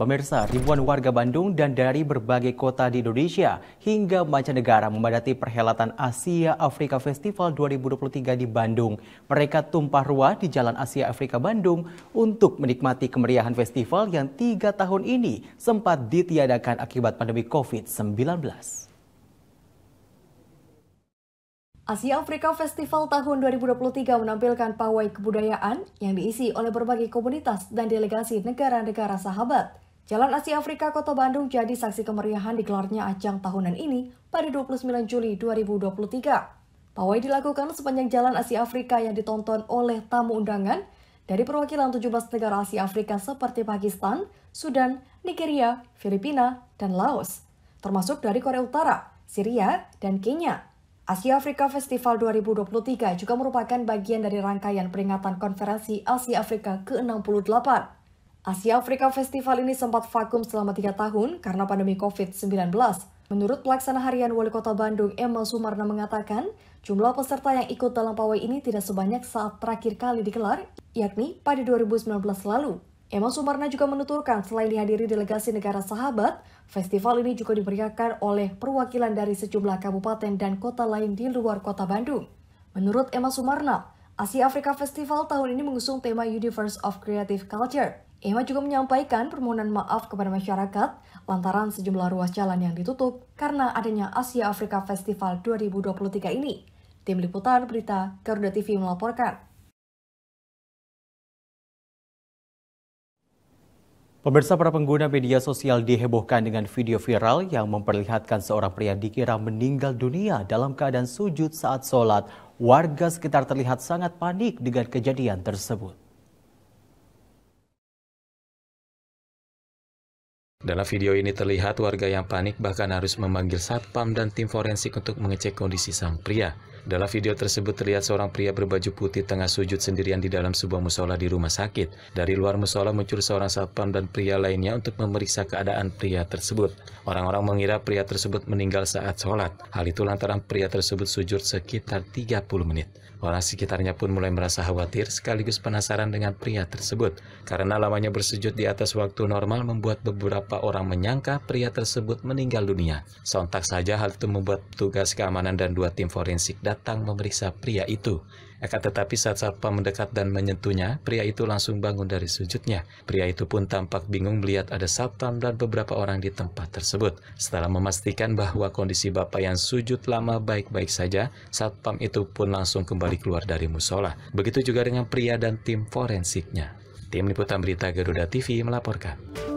Pemirsa, ribuan warga Bandung dan dari berbagai kota di Indonesia hingga mancanegara memadati perhelatan Asia Afrika Festival 2023 di Bandung. Mereka tumpah ruah di Jalan Asia Afrika Bandung untuk menikmati kemeriahan festival yang tiga tahun ini sempat ditiadakan akibat pandemi COVID-19. Asia Afrika Festival tahun 2023 menampilkan pawai kebudayaan yang diisi oleh berbagai komunitas dan delegasi negara-negara sahabat. Jalan Asia Afrika Kota Bandung jadi saksi kemeriahan digelarnya ajang tahunan ini pada 29 Juli 2023. Pawai dilakukan sepanjang Jalan Asia Afrika yang ditonton oleh tamu undangan dari perwakilan 17 negara Asia Afrika seperti Pakistan, Sudan, Nigeria, Filipina, dan Laos, termasuk dari Korea Utara, Syria, dan Kenya. Asia Afrika Festival 2023 juga merupakan bagian dari rangkaian peringatan konferensi Asia Afrika ke-68 Asia Afrika Festival ini sempat vakum selama tiga tahun karena pandemi COVID-19. Menurut pelaksana harian Wali Kota Bandung, Emma Sumarna mengatakan, jumlah peserta yang ikut dalam pawai ini tidak sebanyak saat terakhir kali digelar, yakni pada 2019 lalu. Emma Sumarna juga menuturkan, selain dihadiri delegasi negara sahabat, festival ini juga diberiakan oleh perwakilan dari sejumlah kabupaten dan kota lain di luar kota Bandung. Menurut Emma Sumarna, Asia Afrika Festival tahun ini mengusung tema Universe of Creative Culture – Ima juga menyampaikan permohonan maaf kepada masyarakat lantaran sejumlah ruas jalan yang ditutup karena adanya Asia Afrika Festival 2023 ini. Tim Liputan Berita Garuda TV melaporkan. Pemirsa para pengguna media sosial dihebohkan dengan video viral yang memperlihatkan seorang pria dikira meninggal dunia dalam keadaan sujud saat sholat. Warga sekitar terlihat sangat panik dengan kejadian tersebut. Dalam video ini terlihat warga yang panik bahkan harus memanggil satpam dan tim forensik untuk mengecek kondisi sang pria. Dalam video tersebut terlihat seorang pria berbaju putih tengah sujud sendirian di dalam sebuah musola di rumah sakit. Dari luar musola muncul seorang satpam dan pria lainnya untuk memeriksa keadaan pria tersebut. Orang-orang mengira pria tersebut meninggal saat sholat. Hal itu lantaran pria tersebut sujud sekitar 30 menit. Orang sekitarnya pun mulai merasa khawatir sekaligus penasaran dengan pria tersebut. Karena lamanya bersujud di atas waktu normal membuat beberapa beberapa orang menyangka pria tersebut meninggal dunia. Sontak saja hal itu membuat petugas keamanan dan dua tim forensik datang memeriksa pria itu. Akan tetapi saat satpam mendekat dan menyentuhnya, pria itu langsung bangun dari sujudnya. Pria itu pun tampak bingung melihat ada satpam dan beberapa orang di tempat tersebut. Setelah memastikan bahwa kondisi bapak yang sujud lama baik-baik saja, satpam itu pun langsung kembali keluar dari musola. Begitu juga dengan pria dan tim forensiknya. Tim Liputan Berita Garuda TV melaporkan.